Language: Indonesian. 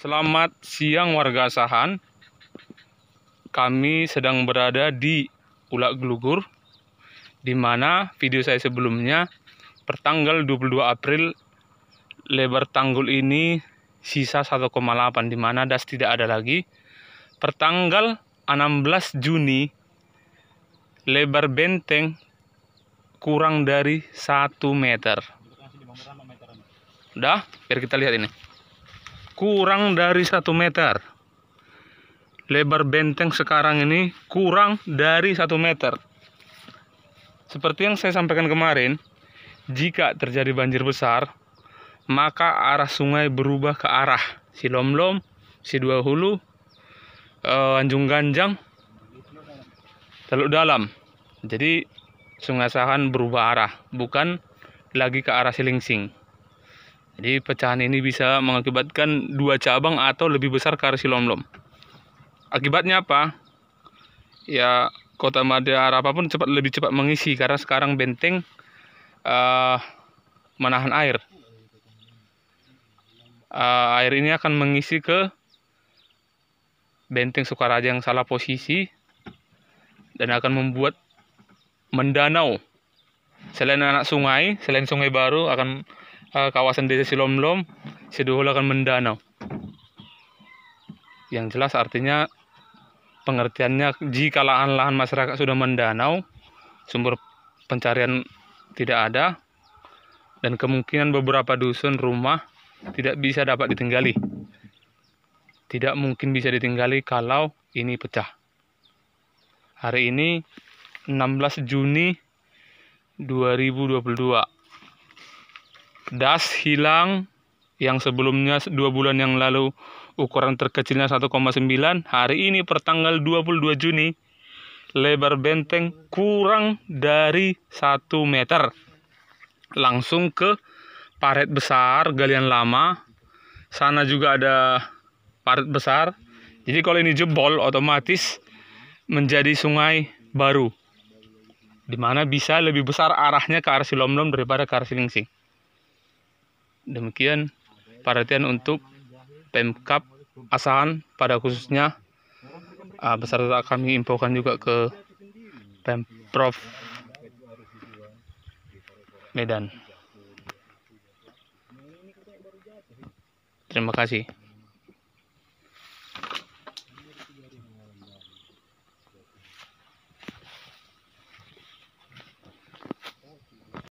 Selamat siang warga Sahan. Kami sedang berada di Ulak Glugur di mana video saya sebelumnya pertanggal 22 April lebar tanggul ini sisa 1,8 di mana das tidak ada lagi. Pertanggal 16 Juni lebar benteng kurang dari 1 meter. Udah, biar kita lihat ini kurang dari satu meter lebar benteng sekarang ini kurang dari satu meter seperti yang saya sampaikan kemarin jika terjadi banjir besar maka arah sungai berubah ke arah si dua Hulu, uh, Anjung Ganjang, Teluk Dalam. Jadi Sungai Sahan berubah arah, bukan lagi ke arah Silingsing. Jadi pecahan ini bisa mengakibatkan dua cabang atau lebih besar karsi lom Akibatnya apa? Ya kota Madara apapun cepat lebih cepat mengisi karena sekarang benteng uh, menahan air. Uh, air ini akan mengisi ke benteng Sukaraja yang salah posisi dan akan membuat mendanau. Selain anak sungai, selain sungai baru akan uh, kawasan desa Silomlom, Siduhul akan mendanau. Yang jelas artinya pengertiannya jika lahan-lahan masyarakat sudah mendanau, sumber pencarian tidak ada, dan kemungkinan beberapa dusun rumah tidak bisa dapat ditinggali. Tidak mungkin bisa ditinggali kalau ini pecah. Hari ini 16 Juni 2022. Das hilang yang sebelumnya dua bulan yang lalu ukuran terkecilnya 1,9 hari ini pertanggal 22 Juni lebar benteng kurang dari 1 meter langsung ke paret besar galian lama sana juga ada paret besar jadi kalau ini jebol otomatis menjadi sungai baru dimana bisa lebih besar arahnya ke arah Silomlom daripada ke arah Silingsing Demikian perhatian untuk Pemkap Asahan pada khususnya uh, beserta kami infokan juga ke Pemprov Medan. Terima kasih.